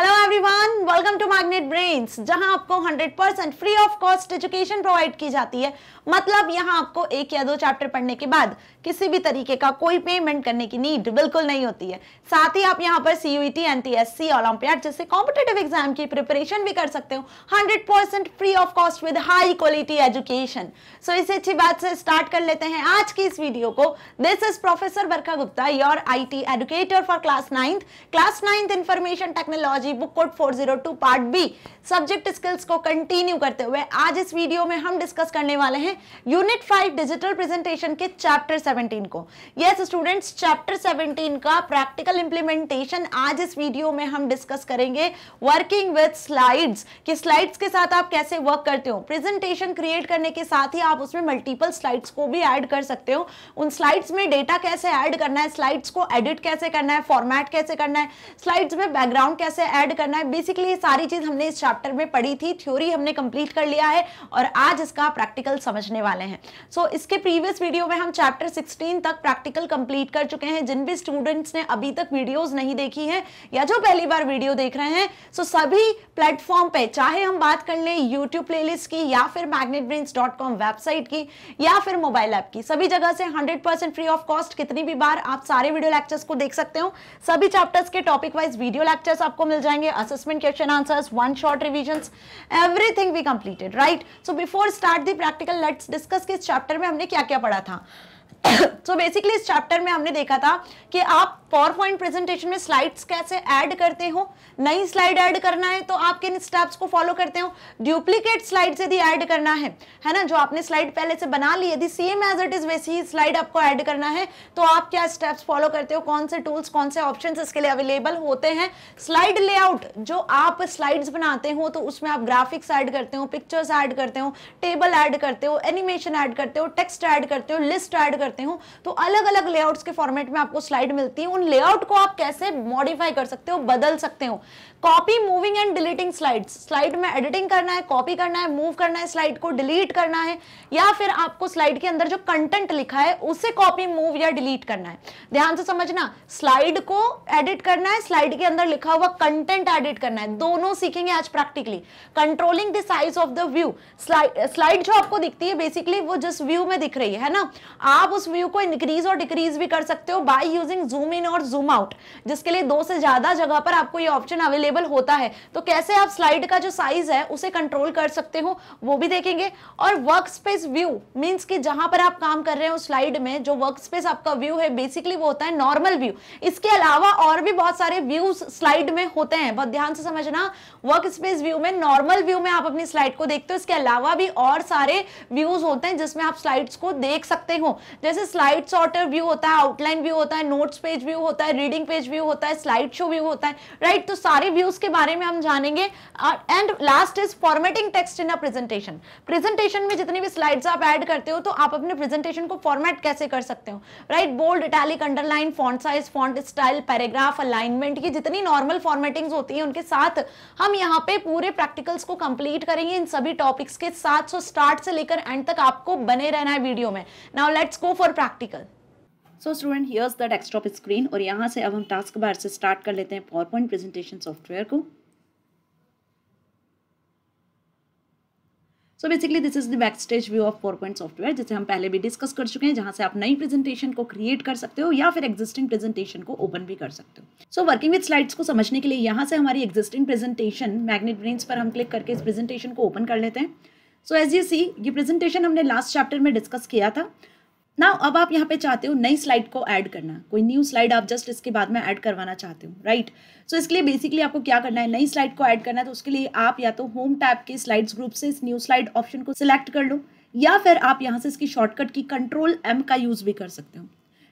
¡Hola! Everyone welcome to magnet brains जहां आपको 100% free of cost education provide की जाती है मतलब यहां आपको एक या दो चैप्टर पढ़ने के बाद किसी भी तरीके का कोई पेमेंट करने की नीड बिल्कुल नहीं होती है साथ ही आप यहां पर सी एनटीएससी ओलंपियाड जैसे कॉम्पिटेटिव एग्जाम की प्रिपरेशन भी कर सकते हो hundred free of cost with high quality education so इसे अच्छी बात से स्टार्ट कर लेते हैं आज की इस वीडियो को this is professor Barkha Gupta your I T educator for class ninth class ninth information technology book code 402 part B subject skills को कंटिन्यू करते हुए आज इस वीडियो में हम डिस्कस करने वाले हैं यूनिट 5 डिजिटल प्रेजेंटेशन के चैप्टर 17 को यस स्टूडेंट्स चैप्टर 17 का प्रैक्टिकल इंप्लीमेंटेशन आज इस वीडियो में हम डिस्कस करेंगे वर्किंग विद स्लाइड्स कि स्लाइड्स के साथ आप कैसे वर्क करते हो प्रेजेंटेशन क्रिएट करने के साथ ही आप उसमें मल्टीपल स्लाइड्स को भी ऐड कर सकते हो उन स्लाइड्स में डेटा कैसे ऐड करना है स्लाइड्स को एडिट कैसे करना है फॉर्मेट कैसे करना है स्लाइड्स में बैकग्राउंड कैसे ऐड करना करना है बेसिकली सारी चीज हमने इस चैप्टर में पढ़ी थी थ्योरी हमने कंप्लीट कर लिया है और आज इसका प्रैक्टिकल समझने वाले हैं सो so, इसके प्रीवियस वीडियो में हम चैप्टर 16 तक प्रैक्टिकल कंप्लीट कर चुके हैं जिन भी स्टूडेंट्स ने अभी तक वीडियोज नहीं देखी है या जो पहली बार वीडियो देख रहे हैं सो so सभी प्लेटफॉर्म पे चाहे हम बात कर लें यूट्यूब प्ले की या फिर मैग्नेट वेबसाइट की या फिर मोबाइल ऐप की सभी जगह से हंड्रेड फ्री ऑफ कॉस्ट कितनी भी बार आप सारे वीडियो लेक्चर्स को देख सकते हो सभी चैप्टर्स के टॉपिक वाइज वीडियो लेक्चर्स आपको मिल जाएंगे assessment question answers, one shot revisions, everything we completed, right? So before start the practical, let's discuss kis chapter mein humne kya kya padha tha so basically is chapter mein humne dekha tha ki aap power point presentation में slides कैसे add करते हो नई slide add करना है तो आप किन स्टेप्स को फॉलो करते हो डुप्लीकेट स्लाइड यदि ऐड करना है है ना जो आपने स्लाइड पहले से बना ली यदि सेम एज इट इज वैसी ही स्लाइड आपको ऐड करना है तो आप क्या स्टेप्स फॉलो करते हो कौन से टूल्स कौन से ऑप्शन इसके लिए अवेलेबल होते हैं स्लाइड लेआउट जो आप स्लाइड्स बनाते हो तो उसमें आप ग्राफिक्स ऐड करते हो पिक्चर्स ऐड करते हो टेबल ऐड करते हो एनिमेशन ऐड करते हो टेक्स्ट ऐड करते हो लिस्ट ऐड करते हो तो अलग अलग लेआउट्स के फॉर्मेट में आपको स्लाइड मिलती है उन लेआउट को आप कैसे मॉडिफाई कर सकते हो बदल सकते हो copy moving and deleting slide slide में एडिटिंग करना है कॉपी करना है मूव करना है स्लाइड को डिलीट करना है या फिर आपको स्लाइड के अंदर जो कंटेंट लिखा है उसे कॉपी मूव या डिलीट करना है ध्यान से समझना स्लाइड को एडिट करना है स्लाइड के अंदर लिखा हुआ कंटेंट एडिट करना है दोनों सीखेंगे आज practically controlling the size of the view slide जो आपको दिखती है बेसिकली वो जिस व्यू में दिख रही है ना आप उस व्यू को इंक्रीज और डिक्रीज भी कर सकते हो बाई यूजिंग जूम इन और जूम आउट जिसके लिए दो से ज्यादा जगह पर आपको ये ऑप्शन अवेलेबल होता है तो कैसे आप स्लाइड का जो साइज है उसे कंट्रोल कर सकते हो वो भी देखेंगे और वर्क स्पेस व्यू मीन्स कि जहां पर आप काम कर रहे हो स्लाइड में जो वर्क स्पेस आपका व्यू है बेसिकली वो होता है नॉर्मल व्यू इसके अलावा और भी बहुत सारे व्यूज स्लाइड में होते हैं बहुत ध्यान से समझना वर्क स्पेस व्यू में नॉर्मल व्यू में आप अपनी स्लाइड को देखते हो इसके अलावा भी और सारे व्यूज होते हैं जिसमें आप स्लाइड्स को देख सकते हो जैसे स्लाइड्स सॉर्टर व्यू होता है आउटलाइन व्यू होता है नोट्स पेज व्यू व्यू होता है रीडिंग पेज व्यू होता है स्लाइड शो व्यू होता है राइट right? तो सारे व्यूज के बारे में हम जानेंगे and last is formatting text in a presentation presentation में जितनी भी स्लाइड्स आप ऐड करते हो तो आप अपने प्रेजेंटेशन को फॉर्मेट कैसे कर सकते हो right bold italic underline font size font style paragraph alignment की जितनी नॉर्मल फॉर्मेटिंग्स होती है उनके साथ हम यहाँ पे पूरे प्रैक्टिकल्स को कंप्लीट करेंगे इन सभी टॉपिक्स के साथ सो स्टार्ट से लेकर एंड तक आपको बने रहना है वीडियो में now let's go for practical so student here's the desktop screen और यहाँ से अब हम टास्क बार से स्टार्ट कर लेते हैं पावर पॉइंट प्रेजेंटेशन सॉफ्टवेयर को so basically this is the back stage view of power point software जिसे हम पहले भी डिस्कस कर चुके हैं जहाँ से आप नई प्रेजेंटेशन को क्रिएट कर सकते हो या फिर एक्जिस्टिंग प्रेजेंटेशन को ओपन भी कर सकते हो सो वर्किंग विद स्लाइड्स को समझने के लिए यहाँ से हमारी एक्जिस्टिंग प्रेजेंटेशन मैग्नेट ब्रेन्स पर हम क्लिक करके इस प्रेजेंटेशन को ओपन कर लेते हैं सो एज यू सी ये प्रेजेंटेशन हमने लास्ट चैप्टर में डिस्कस किया था नाउ अब आप यहाँ पे चाहते हो नई स्लाइड को ऐड करना कोई न्यू स्लाइड आप जस्ट इसके बाद में ऐड करवाना चाहते हो राइट सो इसके लिए बेसिकली आपको क्या करना है नई स्लाइड को ऐड करना है तो उसके लिए आप या तो होम टैप के स्लाइड्स ग्रुप से इस न्यू स्लाइड ऑप्शन को सिलेक्ट कर लो या फिर आप यहाँ से इसकी शॉर्टकट की कंट्रोल एम का यूज़ भी कर सकते हो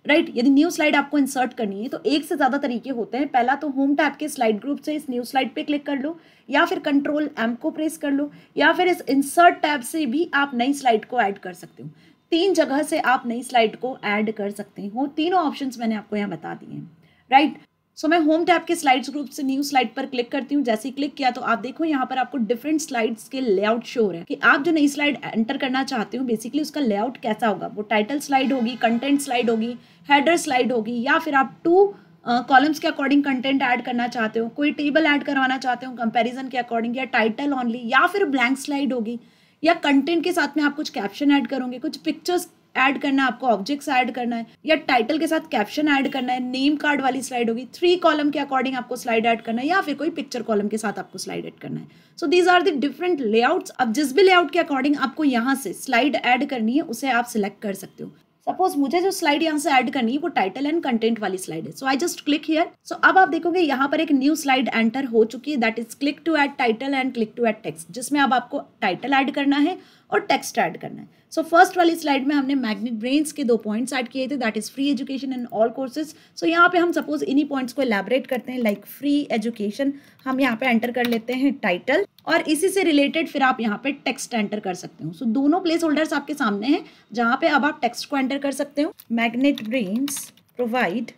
राइट right, यदि न्यू स्लाइड आपको इंसर्ट करनी है तो एक से ज़्यादा तरीके होते हैं पहला तो होम टैप के स्लाइड ग्रुप से इस न्यू स्लाइड पे क्लिक कर लो या फिर कंट्रोल एम को प्रेस कर लो या फिर इस इंसर्ट टैब से भी आप नई स्लाइड को ऐड कर सकते हो तीन जगह से आप नई स्लाइड को ऐड कर सकते हो तीनों ऑप्शंस मैंने आपको यहाँ बता दिए हैं राइट सो मैं होम टैब के स्लाइड्स ग्रुप से न्यू स्लाइड पर क्लिक करती हूँ जैसे ही क्लिक किया तो आप देखो यहाँ पर आपको डिफरेंट स्लाइड्स के लेआउट शो हो रहा है कि आप जो नई स्लाइड एंटर करना चाहते हो बेसिकली उसका लेआउट कैसा होगा वो टाइटल स्लाइड होगी कंटेंट स्लाइड होगी हेडर स्लाइड होगी या फिर आप टू कॉलम्स uh, के अकॉर्डिंग कंटेंट ऐड करना चाहते हो कोई टेबल ऐड करवाना चाहते हो कंपैरिजन के अकॉर्डिंग या टाइटल ओनली या फिर ब्लैंक स्लाइड होगी या कंटेंट के साथ में आप कुछ कैप्शन ऐड करोगे कुछ पिक्चर्स ऐड करना है आपको ऑब्जेक्ट्स ऐड करना है या टाइटल के साथ कैप्शन ऐड करना है नेम कार्ड वाली स्लाइड होगी थ्री कॉलम के अकॉर्डिंग आपको स्लाइड ऐड करना है या फिर कोई पिक्चर कॉलम के साथ आपको स्लाइड ऐड करना है so these are the different layouts अब जिस भी लेआउट के अकॉर्डिंग आपको यहाँ से स्लाइड ऐड करनी है उसे आप सिलेक्ट कर सकते हो सपोज मुझे जो स्लाइड यहाँ से ऐड करनी है वो टाइटल एंड कंटेंट वाली स्लाइड है so I just click here so अब आप देखोगे यहाँ पर एक न्यू स्लाइड एंटर हो चुकी है that is click to add title and click to add text जिसमें अब आपको टाइटल ऐड करना है और टेक्स्ट ऐड करना है सो so, फर्स्ट वाली स्लाइड में हमने मैग्नेट ब्रेन्स के दो पॉइंट्स ऐड किए थे that is free education in all courses so यहाँ पे हम सपोज इन्हीं पॉइंट्स को एलैबोरेट करते हैं लाइक फ्री एजुकेशन हम यहाँ पे एंटर कर लेते हैं टाइटल और इसी से रिलेटेड फिर आप यहाँ पे टेक्स्ट एंटर कर सकते हो सो so, दोनों प्लेस होल्डर्स आपके सामने हैं जहाँ पे अब आप टेक्स्ट को एंटर कर सकते हो magnet brains provide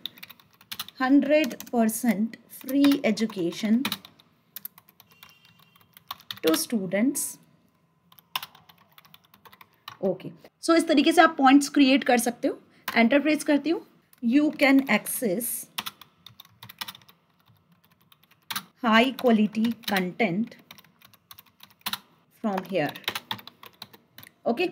hundred percent free education to students okay so इस तरीके से आप पॉइंट्स क्रिएट कर सकते हो एंटरप्राइज करती हूँ you can access high quality content from here okay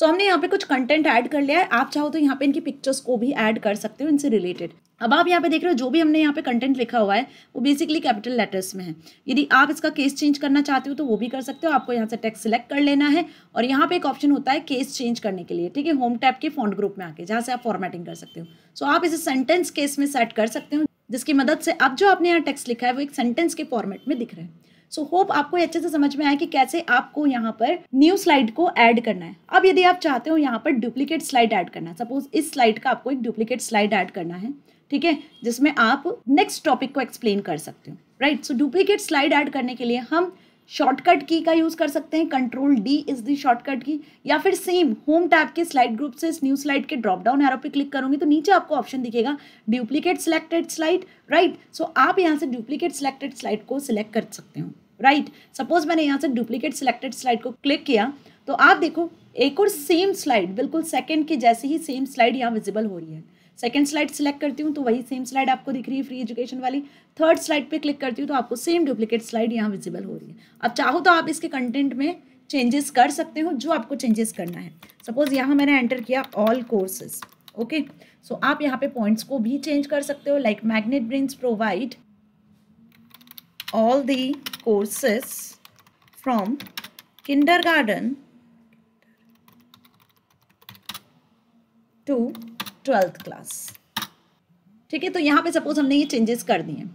so हमने यहाँ पे कुछ कंटेंट ऐड कर लिया है आप चाहो तो यहाँ पे इनकी पिक्चर्स को भी ऐड कर सकते हो इनसे रिलेटेड अब आप यहाँ पे देख रहे हो जो भी हमने यहाँ पे कंटेंट लिखा हुआ है वो बेसिकली कैपिटल लेटर्स में है यदि आप इसका केस चेंज करना चाहते हो तो वो भी कर सकते हो आपको यहाँ से टेक्स्ट सिलेक्ट कर लेना है और यहाँ पे एक ऑप्शन होता है केस चेंज करने के लिए ठीक है होम टैप के फॉन्ट ग्रुप में आके जहाँ से आप फॉर्मेटिंग कर सकते हो सो आप इसे सेंटेंस केस में सेट कर सकते हो जिसकी मदद से अब जो आपने यहाँ टेक्स लिखा है वो एक सेंटेंस के फॉर्मेट में दिख रहे हैं सो so, होप आपको अच्छे से समझ में आया कि कैसे आपको यहाँ पर न्यू स्लाइड को ऐड करना है अब यदि आप चाहते हो यहाँ पर डुप्लीकेट स्लाइड ऐड करना है सपोज इस स्लाइड का आपको एक डुप्लीकेट स्लाइड ऐड करना है ठीक है जिसमें आप नेक्स्ट टॉपिक को एक्सप्लेन कर सकते हो right so duplicate slide add करने के लिए हम शॉर्टकट की का यूज़ कर सकते हैं control D is the shortcut key या फिर सेम होम टैब के स्लाइड ग्रुप से इस न्यू स्लाइड के ड्रॉप डाउन एरो पे क्लिक करोगे तो नीचे आपको ऑप्शन दिखेगा duplicate selected slide right so आप यहाँ से डुप्लीकेट सिलेक्टेड स्लाइड को सिलेक्ट कर सकते हो राइट right. सपोज मैंने यहाँ से डुप्लीकेट सिलेक्टेड स्लाइड को क्लिक किया तो आप देखो एक और सेम स्लाइड बिल्कुल सेकेंड के जैसे ही सेम स्लाइड यहाँ विजिबल हो रही है सेकेंड स्लाइड सेलेक्ट करती हूँ तो वही सेम स्लाइड आपको दिख रही है फ्री एजुकेशन वाली थर्ड स्लाइड पे क्लिक करती हूँ तो आपको सेम डुप्लीकेट स्लाइड यहाँ विजिबल हो रही है अब चाहो तो आप इसके कंटेंट में चेंजेस कर सकते हो जो आपको चेंजेस करना है सपोज यहाँ मैंने एंटर किया ऑल कोर्सेज ओके सो आप यहाँ पे पॉइंट्स को भी चेंज कर सकते हो like magnet brains provide all the courses from kindergarten to twelfth class ठीक है तो यहाँ पे सपोज हमने ये चेंजेस कर दिए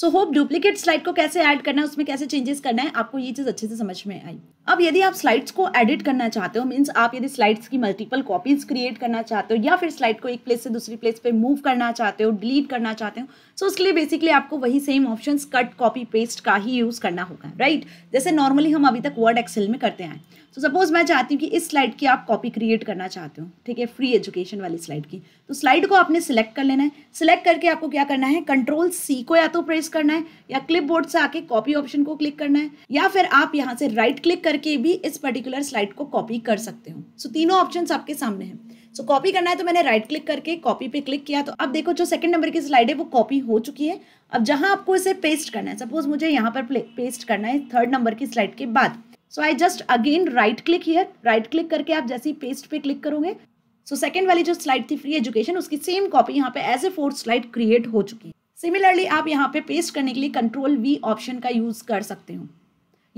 सो होप डुप्लीकेट स्लाइड को कैसे ऐड करना है उसमें कैसे चेंजेस करना है आपको ये चीज़ अच्छे से समझ में आई अब यदि आप स्लाइड्स को एडिट करना चाहते हो मीन्स आप यदि स्लाइड्स की मल्टीपल कॉपीज क्रिएट करना चाहते हो या फिर स्लाइड को एक प्लेस से दूसरी प्लेस पे मूव करना चाहते हो डिलीट करना चाहते हो सो so उसके लिए बेसिकली आपको वही same options cut copy paste का ही यूज़ करना होगा राइट right? जैसे नॉर्मली हम अभी तक वर्ड एक्सेल में करते हैं तो सपोज मैं चाहती हूँ कि इस स्लाइड की आप कॉपी क्रिएट करना चाहते हो ठीक है फ्री एजुकेशन वाली स्लाइड की तो स्लाइड को आपने सिलेक्ट कर लेना है सिलेक्ट करके आपको क्या करना है कंट्रोल सी को या तो प्रेस करना है या बोर्ड से आके कॉपी ऑप्शन को क्लिक करना है या फिर आप यहाँ से राइट क्लिक करके भी इस पर्टिकुलर स्लाइड को कॉपी कर सकते हो सो so, तीनों ऑप्शन आपके सामने हैं सो so, कॉपी करना है तो मैंने राइट right क्लिक करके कॉपी पे क्लिक किया तो अब देखो जो सेकंड नंबर की स्लाइड है वो कॉपी हो चुकी है अब जहां आपको इसे पेस्ट करना है सपोज मुझे यहाँ पर पेस्ट करना है थर्ड नंबर की स्लाइड के बाद so I just again right click here right click करके आप जैसे ही पेस्ट पे क्लिक करोगे सो so, सेकंड वाली जो स्लाइड थी फ्री एजुकेशन उसकी सेम कॉपी यहाँ पे as a fourth slide create हो चुकी है सिमिलरली आप यहाँ पे पेस्ट करने के लिए कंट्रोल वी ऑप्शन का यूज कर सकते हो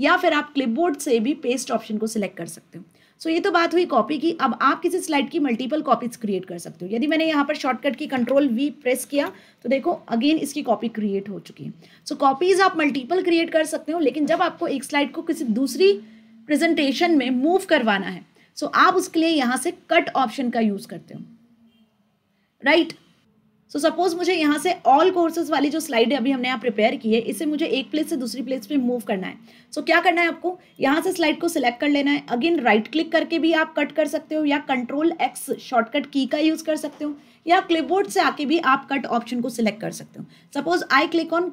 या फिर आप क्लिपबोर्ड से भी पेस्ट ऑप्शन को सिलेक्ट कर सकते हो सो so, ये तो बात हुई कॉपी की अब आप किसी स्लाइड की मल्टीपल कॉपीज क्रिएट कर सकते हो यदि मैंने यहाँ पर शॉर्टकट की कंट्रोल वी प्रेस किया तो देखो अगेन इसकी कॉपी क्रिएट हो चुकी है सो so, कॉपीज आप मल्टीपल क्रिएट कर सकते हो लेकिन जब आपको एक स्लाइड को किसी दूसरी प्रेजेंटेशन में मूव करवाना है सो so, आप उसके लिए यहाँ से कट ऑप्शन का यूज़ करते हो राइट right? सो सपोज मुझे यहाँ से ऑल कोर्सेज वाली जो स्लाइड है अभी हमने यहाँ प्रिपेयर की है इसे मुझे एक प्लेस से दूसरी प्लेस पे मूव करना है सो so, क्या करना है आपको यहाँ से स्लाइड को सिलेक्ट कर लेना है अगेन राइट क्लिक करके भी आप कट कर सकते हो या कंट्रोल एक्स शॉर्टकट की का यूज़ कर सकते हो या क्लिपबोर्ड से आके भी आप कट ऑप्शन को सिलेक्ट कर सकते हो suppose I click on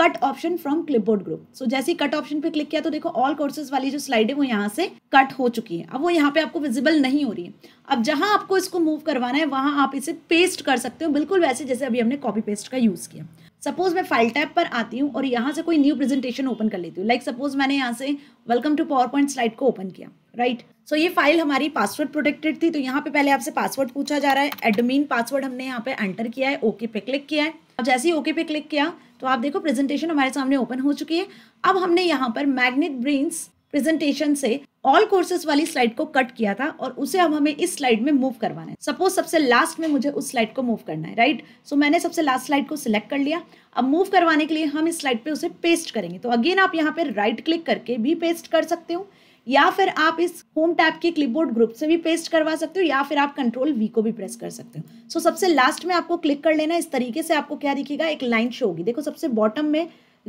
cut option from clipboard group so जैसे ही कट ऑप्शन पे क्लिक किया तो देखो ऑल कोर्सेज वाली जो स्लाइड है वो यहाँ से कट हो चुकी है अब वो यहाँ पे आपको विजिबल नहीं हो रही है अब जहाँ आपको इसको मूव करवाना है वहाँ आप इसे पेस्ट कर सकते हो बिल्कुल वैसे जैसे अभी हमने कॉपी पेस्ट का यूज़ किया सपोज मैं फाइल टैप पर आती हूँ और यहाँ से कोई न्यू प्रेजेंटेशन ओपन कर लेती हूँ लाइक सपोज मैंने यहाँ से welcome to PowerPoint slide को ओपन किया राइट right? सो so, ये फाइल हमारी पासवर्ड प्रोटेक्टेड थी तो यहाँ पे पहले आपसे पासवर्ड पूछा जा रहा है एडमिन पासवर्ड हमने यहाँ पे एंटर किया है ओके okay पे क्लिक किया है अब जैसे ही ओके okay पे क्लिक किया तो आप देखो प्रेजेंटेशन हमारे सामने ओपन हो चुकी है अब हमने यहाँ पर मैग्नेट ब्रेन्स प्रेजेंटेशन से ऑल कोर्सेज वाली स्लाइड को कट किया था और उसे अब हमें इस स्लाइड में मूव करवाना है सपोज सबसे लास्ट में मुझे उस स्लाइड को मूव करना है राइट सो so, मैंने सबसे लास्ट स्लाइड को सिलेक्ट कर लिया अब मूव करवाने के लिए हम इस स्लाइड पे उसे पेस्ट करेंगे तो अगेन आप यहाँ पे राइट क्लिक करके भी पेस्ट कर सकते हो या फिर आप इस होम टैप के क्लिपबोर्ड ग्रुप से भी पेस्ट करवा सकते हो या फिर आप कंट्रोल वी को भी प्रेस कर सकते हो सो so, सबसे लास्ट में आपको क्लिक कर लेना इस तरीके से आपको क्या दिखेगा एक लाइन शो होगी देखो सबसे बॉटम में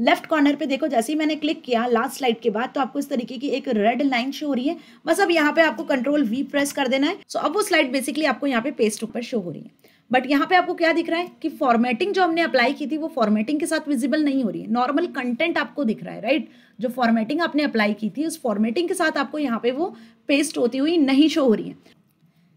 लेफ्ट कॉर्नर पे देखो जैसे ही मैंने क्लिक किया लास्ट स्लाइड के बाद तो आपको इस तरीके की एक रेड लाइन शो हो रही है बस अब यहाँ पे आपको कंट्रोल वी प्रेस कर देना है सो so, अब वो स्लाइड बेसिकली आपको यहाँ पे पेस्ट ऊपर शो हो रही है बट यहाँ पे आपको क्या दिख रहा है कि फॉर्मेटिंग जो हमने अप्लाई की थी वो फॉर्मेटिंग के साथ विजिबल नहीं हो रही है नॉर्मल कंटेंट आपको दिख रहा है राइट right? जो फॉर्मेटिंग आपने अप्लाई की थी उस फॉर्मेटिंग के साथ आपको यहाँ पे वो पेस्ट होती हुई नहीं शो हो रही है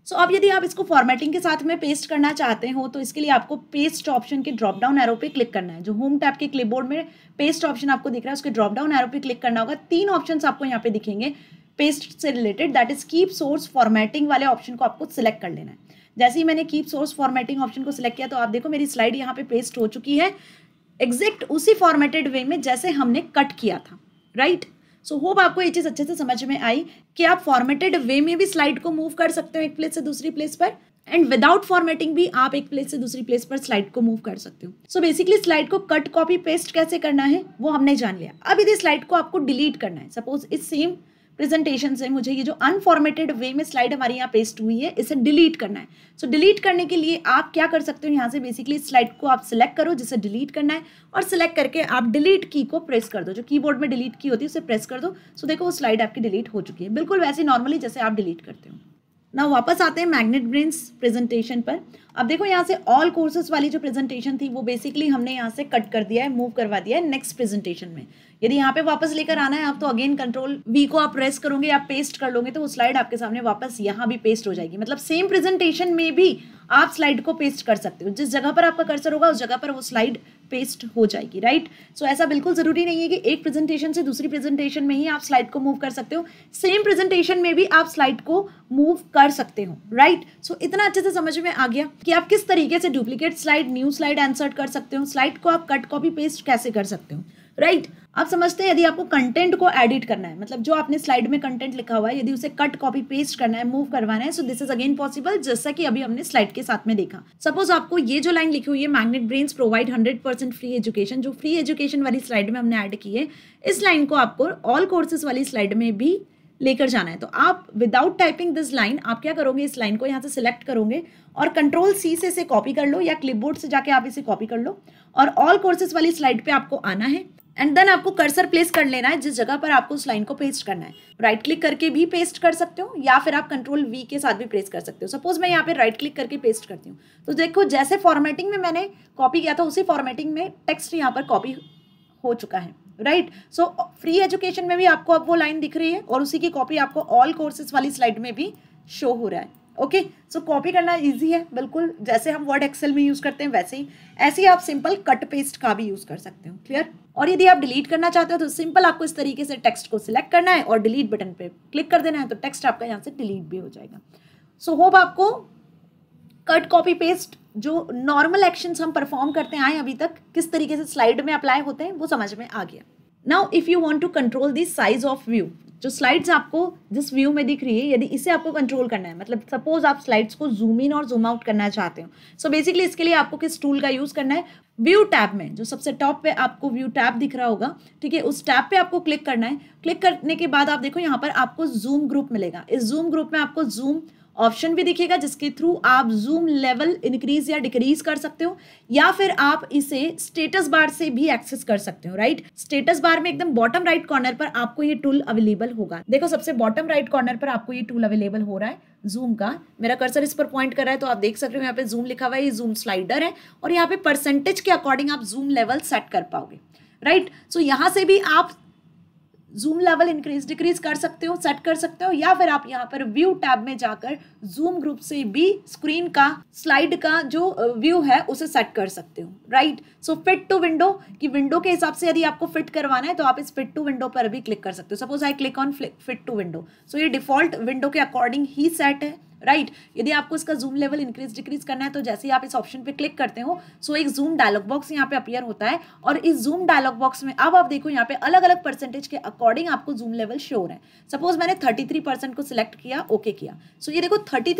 सो so, अब यदि आप इसको फॉर्मेटिंग के साथ में पेस्ट करना चाहते हो तो इसके लिए आपको पेस्ट ऑप्शन के ड्रॉप डाउन एरो पे क्लिक करना है जो होम टैप के क्लिपबोर्ड में पेस्ट ऑप्शन आपको दिख रहा है उसके ड्रॉप डाउन एरो पे क्लिक करना होगा तीन ऑप्शन आपको यहाँ पे दिखेंगे पेस्ट से related that is keep source formatting वाले ऑप्शन को आपको सिलेक्ट कर लेना है जैसे ही मैंने कीप सोर्स फॉर्मेटिंग ऑप्शन को सिलेक्ट किया तो आप देखो मेरी स्लाइड यहाँ पे पेस्ट हो चुकी है एग्जैक्ट उसी फॉर्मेटेड वे में जैसे हमने कट किया था राइट सो होप आपको ये चीज़ अच्छे से समझ में आई कि आप फॉर्मेटेड वे में भी स्लाइड को मूव कर सकते हो एक प्लेस से दूसरी प्लेस पर एंड विदाउट फॉर्मेटिंग भी आप एक प्लेस से दूसरी प्लेस पर स्लाइड को मूव कर सकते हो सो बेसिकली स्लाइड को कट कॉपी पेस्ट कैसे करना है वो हमने जान लिया अब यदि स्लाइड को आपको डिलीट करना है सपोज इस सेम प्रेजेंटेशन से मुझे ये जो अनफॉर्मेटेड वे में स्लाइड हमारी यहाँ पेस्ट हुई है इसे डिलीट करना है सो so, डिलीट करने के लिए आप क्या कर सकते हो यहाँ से बेसिकली स्लाइड को आप सिलेक्ट करो जिसे डिलीट करना है और सिलेक्ट करके आप डिलीट की को प्रेस कर दो जो कीबोर्ड में डिलीट की होती है उसे प्रेस कर दो सो so, देखो वो स्लाइड आपकी डिलीट हो चुकी है बिल्कुल वैसे नॉर्मली जैसे आप डिलीट करते हो ना वापस आते हैं मैग्नेट ब्रेन्स प्रेजेंटेशन पर अब देखो यहाँ से ऑल कोर्सेज वाली जो प्रेजेंटेशन थी वो बेसिकली हमने यहाँ से कट कर दिया है मूव करवा दिया है नेक्स्ट प्रेजेंटेशन में यदि यहाँ पे वापस लेकर आना है आप तो अगेन कंट्रोल वी को आप प्रेस करोगे या पेस्ट कर लोगे तो वो स्लाइड आपके सामने वापस यहाँ भी पेस्ट हो जाएगी मतलब सेम प्रेजेंटेशन में भी आप स्लाइड को पेस्ट कर सकते हो जिस जगह पर आपका कर्सर होगा उस जगह पर वो स्लाइड पेस्ट हो जाएगी राइट सो so, ऐसा बिल्कुल ज़रूरी नहीं है कि एक प्रेजेंटेशन से दूसरी प्रेजेंटेशन में ही आप स्लाइड को मूव कर सकते हो सेम प्रेजेंटेशन में भी आप स्लाइड को मूव कर सकते हो राइट सो इतना अच्छे से समझ में आ गया कि आप किस तरीके से duplicate slide new slide insert कर सकते हो स्लाइड को आप कट कॉपी पेस्ट कैसे कर सकते हो राइट right? आप समझते हैं यदि आपको कंटेंट को एडिट करना है मतलब जो आपने स्लाइड में कंटेंट लिखा हुआ है यदि उसे कट कॉपी पेस्ट करना है मूव करवाना है so this is again possible जैसा कि अभी हमने स्लाइड के साथ में देखा सपोज आपको ये जो लाइन लिखी हुई है magnet brains provide hundred percent free education जो फ्री एजुकेशन वाली स्लाइड में हमने ऐड की है इस लाइन को आपको ऑल कोर्सेज वाली स्लाइड में भी लेकर जाना है तो आप विदाउट टाइपिंग दिस लाइन आप क्या करोगे इस लाइन को यहाँ से सिलेक्ट करोगे और कंट्रोल सी से इसे कॉपी कर लो या क्लिपबोर्ड से जाके आप इसे कॉपी कर लो और ऑल कोर्सेज वाली स्लाइड पे आपको आना है एंड देन आपको कर्सर प्लेस कर लेना है जिस जगह पर आपको उस लाइन को पेस्ट करना है राइट right क्लिक करके भी पेस्ट कर सकते हो या फिर आप कंट्रोल वी के साथ भी प्रेस कर सकते हो सपोज मैं यहाँ पे राइट right क्लिक करके पेस्ट करती हूँ तो देखो जैसे फॉर्मेटिंग में मैंने कॉपी किया था उसी फॉर्मेटिंग में टेक्स्ट यहाँ पर कॉपी हो चुका है राइट सो फ्री एजुकेशन में भी आपको अब वो लाइन दिख रही है और उसी की कॉपी आपको ऑल कोर्सेज वाली स्लाइड में भी शो हो रहा है ओके सो कॉपी करना इजी है बिल्कुल जैसे हम वर्ड एक्सेल में यूज़ करते हैं वैसे ही ऐसे ही आप सिंपल कट पेस्ट का भी यूज़ कर सकते हो क्लियर और यदि आप डिलीट करना चाहते हो तो सिंपल आपको इस तरीके से टेक्स्ट को सिलेक्ट करना है और डिलीट बटन पे क्लिक कर देना है तो टेक्स्ट आपका यहाँ से डिलीट भी हो जाएगा सो so, होप आपको कट कॉपी पेस्ट जो नॉर्मल एक्शंस हम परफॉर्म करते आए अभी तक किस तरीके से स्लाइड में अप्लाई होते हैं वो समझ में आ गया now if you want to control this size of view जो स्लाइड्स आपको जिस व्यू में दिख रही है यदि इसे आपको कंट्रोल करना है मतलब सपोज आप स्लाइड्स को जूम इन और जूम आउट करना चाहते हो सो बेसिकली इसके लिए आपको किस टूल का यूज़ करना है व्यू टैब में जो सबसे टॉप पे आपको व्यू टैब दिख रहा होगा ठीक है उस टैब पे आपको क्लिक करना है क्लिक करने के बाद आप देखो यहाँ पर आपको जूम ग्रुप मिलेगा इस जूम ग्रुप में आपको जूम ऑप्शन भी दिखेगा जिसके थ्रू आप जूम लेवल इंक्रीज या डिक्रीज कर सकते हो या फिर आप इसे स्टेटस बार से भी एक्सेस कर सकते हो राइट स्टेटस बार में एकदम बॉटम राइट कॉर्नर पर आपको ये टूल अवेलेबल होगा देखो सबसे बॉटम राइट कॉर्नर पर आपको ये टूल अवेलेबल हो रहा है जूम का मेरा कर्सर इस पर पॉइंट कर रहा है तो आप देख सकते हो यहाँ पे जूम लिखा हुआ है ये जूम स्लाइडर है और यहाँ पे परसेंटेज के अकॉर्डिंग आप जूम लेवल सेट कर पाओगे राइट right? सो so, यहाँ से भी आप जूम लेवल इंक्रीज डिक्रीज कर सकते हो सेट कर सकते हो या फिर आप यहाँ पर व्यू टैब में जाकर जूम ग्रुप से भी स्क्रीन का स्लाइड का जो व्यू है उसे सेट कर सकते हो right so fit to window कि विंडो के हिसाब से यदि आपको फिट करवाना है तो आप इस फिट टू विंडो पर भी क्लिक कर सकते हो suppose I click on fit to window so ये डिफॉल्ट विंडो के अकॉर्डिंग ही सेट है राइट right? यदि आपको इसका जूम लेवल इंक्रीज डिक्रीज करना है तो जैसे ही आप इस ऑप्शन पे क्लिक करते हो सो एक जूम डायलॉग बॉक्स यहाँ पे अपियर होता है और इस जूम डायलॉग बॉक्स में अब आप देखो यहाँ पे अलग अलग परसेंटेज के अकॉर्डिंग आपको जूम लेवल श्योर है सपोज मैंने थर्टी को सिलेक्ट किया ओके okay किया सो so, ये देखो थर्टी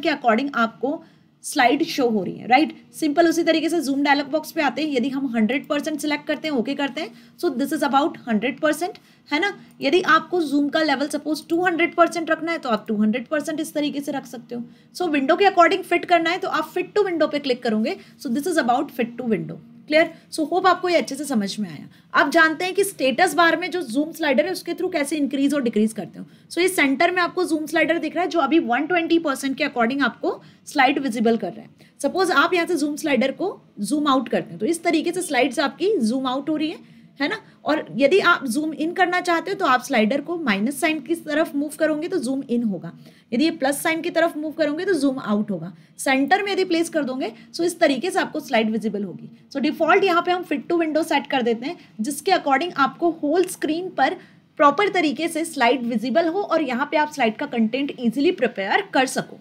के अकॉर्डिंग आपको स्लाइड शो हो रही है राइट सिंपल उसी तरीके से जूम डायलॉग बॉक्स पे आते हैं यदि हम 100 परसेंट सिलेक्ट करते हैं ओके okay करते हैं so this is about 100 percent है ना यदि आपको जूम का लेवल सपोज 200 परसेंट रखना है तो आप 200 परसेंट इस तरीके से रख सकते हो सो so, विंडो के अकॉर्डिंग फिट करना है तो आप फिट टू विंडो पे क्लिक करोगे so this is about fit to window clear so hope आपको ये अच्छे से समझ में आया आप जानते हैं कि स्टेटस बार में जो जूम स्लाइडर है उसके थ्रू कैसे इंक्रीज और डिक्रीज करते हो सो so, इस सेंटर में आपको जूम स्लाइडर दिख रहा है जो अभी 120 परसेंट के अकॉर्डिंग आपको स्लाइड विजिबल कर रहा है सपोज आप यहाँ से जूम स्लाइडर को जूम आउट करते हैं तो इस तरीके से स्लाइड्स आपकी जूम आउट हो रही है है ना और यदि आप जूम इन करना चाहते हो तो आप स्लाइडर को माइनस साइन की तरफ मूव करोगे तो जूम इन होगा यदि ये प्लस साइन की तरफ मूव करोगे तो जूम आउट होगा सेंटर में यदि प्लेस कर दोगे सो तो इस तरीके से आपको स्लाइड विजिबल होगी सो डिफॉल्ट यहाँ पे हम फिट टू विंडो सेट कर देते हैं जिसके अकॉर्डिंग आपको होल स्क्रीन पर प्रॉपर तरीके से स्लाइड विजिबल हो और यहाँ पे आप स्लाइड का कंटेंट ईजिली प्रिपेयर कर सको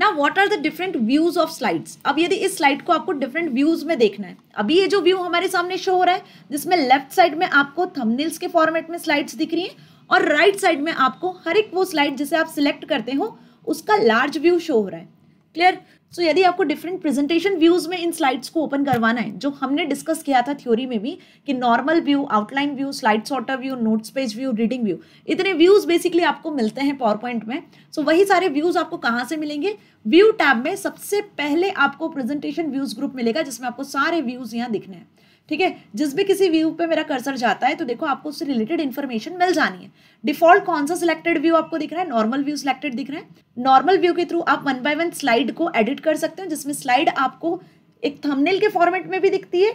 ना what are the different views of slides अब यदि इस स्लाइड को आपको डिफरेंट व्यूज में देखना है अभी ये जो व्यू हमारे सामने शो हो रहा है जिसमें लेफ्ट साइड में आपको थमनिल्स के फॉर्मेट में स्लाइड्स दिख रही हैं और राइट right साइड में आपको हर एक वो स्लाइड जिसे आप सिलेक्ट करते हो उसका लार्ज व्यू शो हो रहा है क्लियर सो so, यदि आपको डिफरेंट प्रेजेंटेशन व्यूज में इन स्लाइड्स को ओपन करवाना है जो हमने डिस्कस किया था थ्योरी में भी कि normal view outline view slide sorter view notes page view reading view इतने व्यूज बेसिकली आपको मिलते हैं पावर पॉइंट में सो so, वही सारे व्यूज आपको कहाँ से मिलेंगे व्यू टैब में सबसे पहले आपको प्रेजेंटेशन व्यूज ग्रुप मिलेगा जिसमें आपको सारे व्यूज यहाँ दिखने हैं ठीक है जिस भी किसी व्यू पे मेरा कर्सर जाता है तो देखो आपको उससे रिलेटेड इन्फॉर्मेशन मिल जानी है डिफॉल्ट कौन सा सिलेक्टेड व्यू आपको दिख रहा है नॉर्मल व्यू सिलेक्टेड दिख रहे हैं नॉर्मल व्यू के थ्रू आप वन बाय वन स्लाइड को एडिट कर सकते हो जिसमें स्लाइड आपको एक थमनेल के फॉर्मेट में भी दिखती है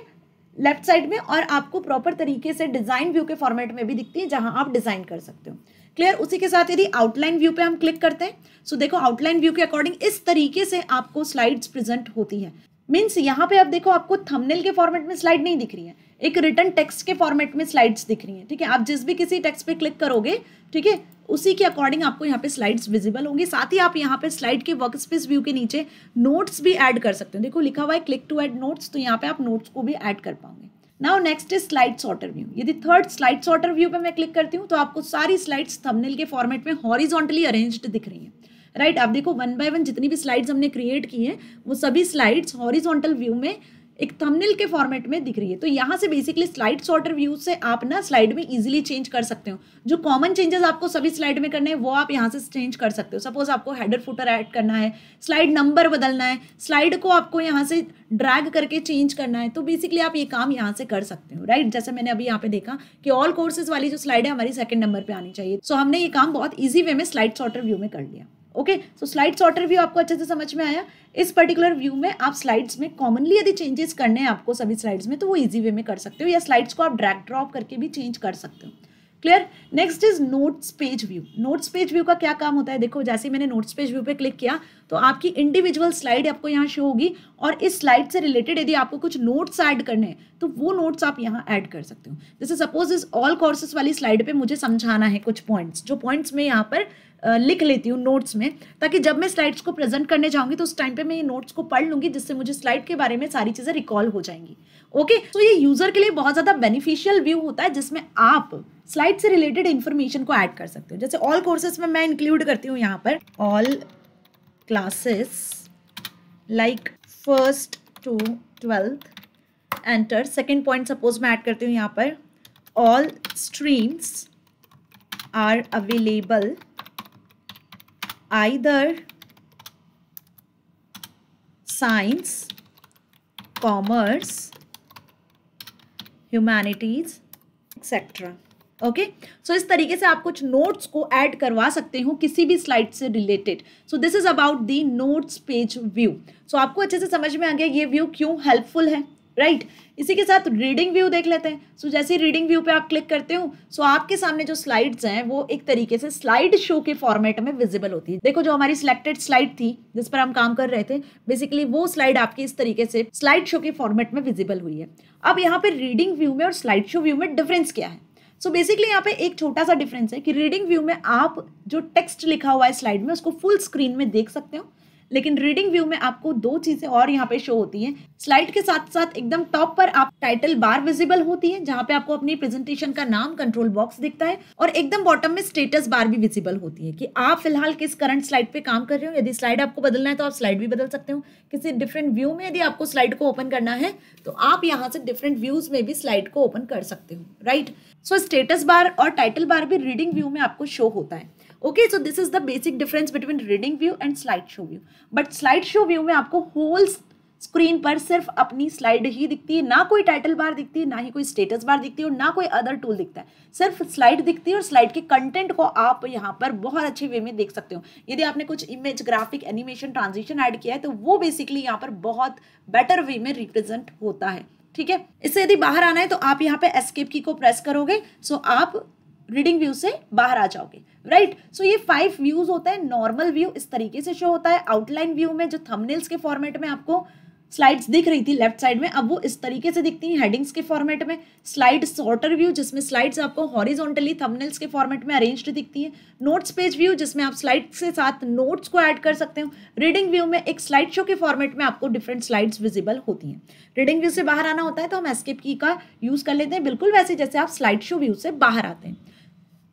लेफ्ट साइड में और आपको प्रॉपर तरीके से डिजाइन व्यू के फॉर्मेट में भी दिखती है जहां आप डिजाइन कर सकते हो क्लियर उसी के साथ यदि आउटलाइन व्यू पे हम क्लिक करते हैं सो तो देखो आउटलाइन व्यू के अकॉर्डिंग इस तरीके से आपको स्लाइड्स प्रेजेंट होती है मीन्स यहाँ पे आप देखो आपको थंबनेल के फॉर्मेट में स्लाइड नहीं दिख रही है एक रिटर्न टेक्स्ट के फॉर्मेट में स्लाइड्स दिख रही हैं ठीक है आप जिस भी किसी टेक्स्ट पे क्लिक करोगे ठीक है उसी के अकॉर्डिंग आपको यहाँ पे स्लाइड्स विजिबल होंगी साथ ही आप यहाँ पे स्लाइड के वर्क स्पेस व्यू के नीचे नोट्स भी ऐड कर सकते हो देखो लिखा हुआ है क्लिक टू एड नोट्स तो यहाँ पे आप नोट्स को भी ऐड कर पाओगे now next is slide sorter view यदि थर्ड स्लाइड सॉर्टर व्यू पे मैं क्लिक करती हूँ तो आपको सारी स्लाइड्स थंबनेल के फॉर्मेट में हॉरिजॉन्टली अरेंज्ड दिख रही हैं राइट right? आप देखो वन बाय वन जितनी भी स्लाइड्स हमने क्रिएट की हैं वो सभी स्लाइड्स हॉरिजॉन्टल व्यू में एक थंबनेल के फॉर्मेट में दिख रही है तो यहाँ से बेसिकली स्लाइड शॉर्टर व्यू से आप ना स्लाइड में इजीली चेंज कर सकते हो जो कॉमन चेंजेस आपको सभी स्लाइड में करने हैं वो आप यहाँ से चेंज कर सकते हो सपोज आपको हेडर फुटर ऐड करना है स्लाइड नंबर बदलना है स्लाइड को आपको यहाँ से ड्रैग करके चेंज करना है तो बेसिकली आप ये काम यहाँ से कर सकते हो राइट जैसे मैंने अभी यहाँ पे देखा कि ऑल कोर्सेज वाली जो स्लाइड है हमारी सेकंड नंबर पर आनी चाहिए सो हमने ये काम बहुत ईजी वे में स्लाइड शॉर्टर व्यू में कर लिया okay so slides order view आपको अच्छे से समझ में आया इस पर्टिकुलर व्यू में आप स्लाइड्स में कॉमनली यदि चेंजेस करने हैं आपको सभी स्लाइड्स में तो वो इजी वे में कर सकते हो या स्लाइड्स को आप ड्रैग ड्रॉप करके भी चेंज कर सकते हो clear next is notes page view notes page view का क्या काम होता है देखो जैसे मैंने नोट्स पेज व्यू पे क्लिक किया तो आपकी इंडिविजुअल स्लाइड आपको यहाँ शो होगी और इस स्लाइड से रिलेटेड यदि आपको कुछ नोट्स ऐड करने हैं तो वो नोट्स आप यहाँ ऐड कर सकते हो जैसे सपोज इस ऑल कोर्सेज वाली स्लाइड पे मुझे समझाना है कुछ पॉइंट्स जो पॉइंट्स मैं यहाँ पर लिख लेती हूँ नोट्स में ताकि जब मैं स्लाइड्स को प्रेजेंट करने जाऊँगी तो उस टाइम पे मैं ये नोट्स को पढ़ लूँगी जिससे मुझे स्लाइड के बारे में सारी चीज़ें रिकॉल हो जाएंगी ओके okay? तो ये यूज़र के लिए बहुत ज़्यादा बेनिफिशियल व्यू होता है जिसमें आप स्लाइड से रिलेटेड इन्फॉर्मेशन को ऐड कर सकते हो जैसे ऑल कोर्सेज में मैं इंक्लूड करती हूँ यहाँ पर all classes like first to twelfth enter second point suppose मैं ऐड करती हूँ यहाँ पर all streams are available either science commerce humanities etcetera okay okay? So so, इस तरीके से आप कुछ नोट्स को ऐड करवा सकते हो किसी भी स्लाइड से related so this is about the notes page view so आपको अच्छे से समझ में आ गया ये व्यू क्यों हेल्पफुल है राइट right? इसी के साथ रीडिंग व्यू देख लेते हैं सो so, जैसे रीडिंग व्यू पे आप क्लिक करते हो सो so आपके सामने जो स्लाइड्स हैं वो एक तरीके से स्लाइड शो के फॉर्मेट में विजिबल होती है देखो जो हमारी सिलेक्टेड स्लाइड थी जिस पर हम काम कर रहे थे बेसिकली वो स्लाइड आपकी इस तरीके से स्लाइड शो के फॉर्मेट में विजिबल हुई है अब यहाँ पे रीडिंग व्यू में और स्लाइड शो व्यू में डिफरेंस क्या है सो बेसिकली यहाँ पे एक छोटा सा डिफरेंस है कि रीडिंग व्यू में आप जो टेक्स्ट लिखा हुआ है स्लाइड में उसको फुल स्क्रीन में देख सकते हो लेकिन रीडिंग व्यू में आपको दो चीज़ें और यहाँ पे शो होती हैं स्लाइड के साथ साथ एकदम टॉप पर आप टाइटल बार विजिबल होती है जहाँ पे आपको अपनी प्रेजेंटेशन का नाम कंट्रोल बॉक्स दिखता है और एकदम बॉटम में स्टेटस बार भी विजिबल होती है कि आप फिलहाल किस करंट स्लाइड पे काम कर रहे हो यदि स्लाइड आपको बदलना है तो आप स्लाइड भी बदल सकते हो किसी डिफरेंट व्यू में यदि आपको स्लाइड को ओपन करना है तो आप यहाँ से डिफरेंट व्यूज में भी स्लाइड को ओपन कर सकते हो राइट सो स्टेटस बार और टाइटल बार भी रीडिंग व्यू में आपको शो होता है okay so this is the basic difference between reading view and slide show view but slide show view में आपको होल स्क्रीन पर सिर्फ अपनी स्लाइड ही दिखती है ना कोई टाइटल बार दिखती है ना ही कोई स्टेटस बार दिखती है और ना कोई अदर टूल दिखता है सिर्फ स्लाइड दिखती है और स्लाइड के कंटेंट को आप यहाँ पर बहुत अच्छे वे में देख सकते हो यदि आपने कुछ image graphic animation transition add किया है तो वो बेसिकली यहाँ पर बहुत बेटर वे में रिप्रेजेंट होता है ठीक है इससे यदि बाहर आना है तो आप यहाँ पे एस्केप की को प्रेस करोगे सो आप रीडिंग व्यू से बाहर आ जाओगे राइट right? सो so, ये फाइव व्यूज होता है नॉर्मल व्यू इस तरीके से शो होता है आउटलाइन व्यू में जो थंबनेल्स के फॉर्मेट में आपको स्लाइड्स दिख रही थी लेफ्ट साइड में अब वो इस तरीके से दिखती हैं हेडिंग्स के फॉर्मेट में स्लाइड सॉर्टर व्यू जिसमें स्लाइड्स आपको हॉरिजॉन्टली थंबनेल्स के फॉर्मेट में अरेंज्ड दिखती हैं नोट्स पेज व्यू जिसमें आप स्लाइड्स के साथ नोट्स को ऐड कर सकते हो रीडिंग व्यू में एक स्लाइड शो के फॉर्मेट में आपको डिफरेंट स्लाइड्स विजिबल होती हैं रीडिंग व्यू से बाहर आना होता है तो हम एस्केप की का यूज़ कर लेते हैं बिल्कुल वैसे जैसे आप स्लाइड शो व्यू से बाहर आते हैं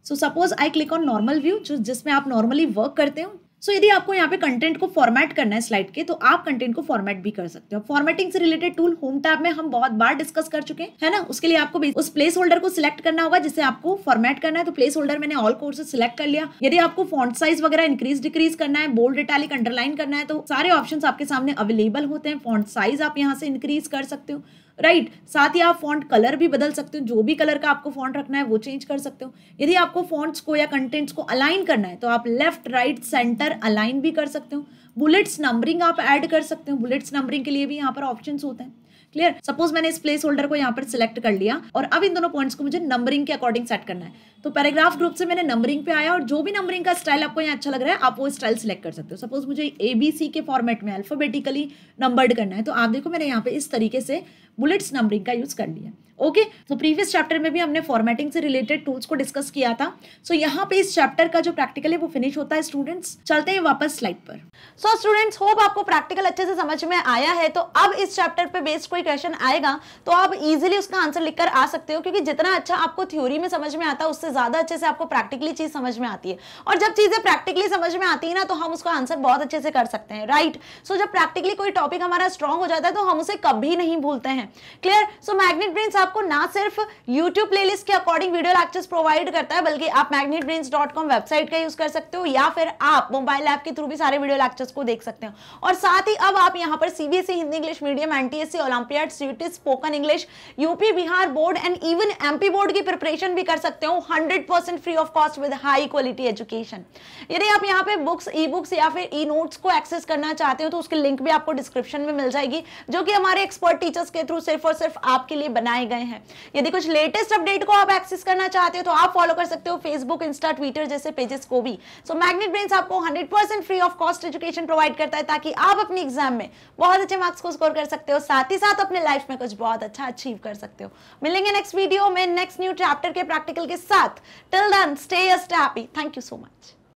so suppose I click on normal view जो जिसमें आप नॉर्मली वर्क करते हो सो so, यदि आपको यहाँ पे कंटेंट को फॉर्मेट करना है स्लाइड के तो आप कंटेंट को फॉर्मेट भी कर सकते हो फॉर्मेटिंग से रिलेटेड टूल होम टैब में हम बहुत बार डिस्कस कर चुके हैं है ना उसके लिए आपको उस प्लेस होल्डर को सिलेक्ट करना होगा जिसे आपको फॉर्मेट करना है तो प्लेस होल्डर मैंने ऑल कोर्सेज सिलेक्ट कर लिया यदि आपको फॉन्ट साइज वगैरह इंक्रीज डिक्रीज करना है बोल्ड इटैलिक अंडरलाइन करना है तो सारे ऑप्शन आपके सामने अवेलेबल होते हैं फॉन्ट साइज आप यहाँ से इंक्रीज कर सकते हो राइट right. साथ ही आप फॉन्ट कलर भी बदल सकते हो जो भी कलर का आपको फॉन्ट रखना है वो चेंज कर सकते हो यदि आपको फॉन्ट्स को या कंटेंट्स को अलाइन करना है तो आप लेफ्ट राइट सेंटर अलाइन भी कर सकते हो बुलेट्स नंबरिंग आप ऐड कर सकते हो बुलेट्स नंबरिंग के लिए भी यहाँ पर ऑप्शन होते हैं क्लियर सपोज मैंने इस प्लेस होल्डर को यहाँ पर सिलेक्ट कर लिया और अब इन दोनों पॉइंट्स को मुझे नंबरिंग के अकॉर्डिंग सेट करना है तो पैराग्राफ ग्रुप से मैंने नंबरिंग पे आया और जो भी नंबरिंग का स्टाइल आपको यहाँ अच्छा लग रहा है आप वो स्टाइल सिलेक्ट कर सकते हो सपोज मुझे ए बी सी के फॉर्मेट में अल्फाबेटिकली नंबर्ड करना है तो आप देखो मैंने यहाँ पे इस तरीके से बुलेट्स नंबरिंग का यूज कर लिया ओके तो प्रीवियस चैप्टर में भी हमने फॉर्मेटिंग से रिलेटेड टूल्स को डिस्कस किया था सो so, यहाँ पे इस चैप्टर का जो प्रैक्टिकल है वो फिनिश होता है स्टूडेंट्स चलते हैं वापस स्लाइड पर सो स्टूडेंट्स होप आपको प्रैक्टिकल अच्छे से समझ में आया है तो अब इस चैप्टर पे बेस्ड कोई क्वेश्चन आएगा तो आप इजिली उसका आंसर लिखकर आ सकते हो क्योंकि जितना अच्छा आपको थ्योरी में समझ में आता है उससे ज्यादा अच्छे से आपको प्रैक्टिकली चीज समझ में आती है और जब चीजें प्रैक्टिकली समझ में आती है ना तो हम उसका आंसर बहुत अच्छे से कर सकते हैं राइट सो जब प्रैक्टिकली कोई टॉपिक हमारा स्ट्रॉन्ग हो जाता है तो हम उसे कभी नहीं भूलते हैं क्लियर सो मैग्नेट ब्रेन आपको ना सिर्फ YouTube प्लेलिस्ट के अकॉर्डिंग वीडियो लेक्चर्स प्रोवाइड करता है बल्कि आप magnetbrains.com वेबसाइट का यूज कर सकते हो या फिर आप मोबाइल ऐप के थ्रू भी सारे वीडियो लेक्चर्स को देख सकते हो और साथ ही अब आप यहाँ पर CBSE Hindi English medium NTSC Olympiad CT spoken English UP Bihar board and even MP board की प्रिपरेशन भी कर सकते हो hundred free of cost with high quality education यदि आप यहाँ पे बुक्स ई बुक्स या फिर ई नोट्स को एक्सेस करना चाहते हो तो उसकी लिंक भी आपको डिस्क्रिप्शन में मिल जाएगी जो कि हमारे एक्सपर्ट टीचर्स के थ्रू सिर्फ और सिर्फ आपके लिए बनाए गए गए हैं यदि कुछ लेटेस्ट अपडेट को आप एक्सेस करना चाहते हो तो आप फॉलो कर सकते हो फेसबुक इंस्टा ट्विटर जैसे पेजेस को भी सो मैग्नेट ब्रेन आपको hundred free of cost education provide करता है ताकि आप अपने एग्जाम में बहुत अच्छे मार्क्स को स्कोर कर सकते हो साथ ही साथ अपने लाइफ में कुछ बहुत अच्छा अचीव कर सकते हो मिलेंगे नेक्स्ट वीडियो में नेक्स्ट न्यू चैप्टर के प्रैक्टिकल के साथ till then stay happy thank you so much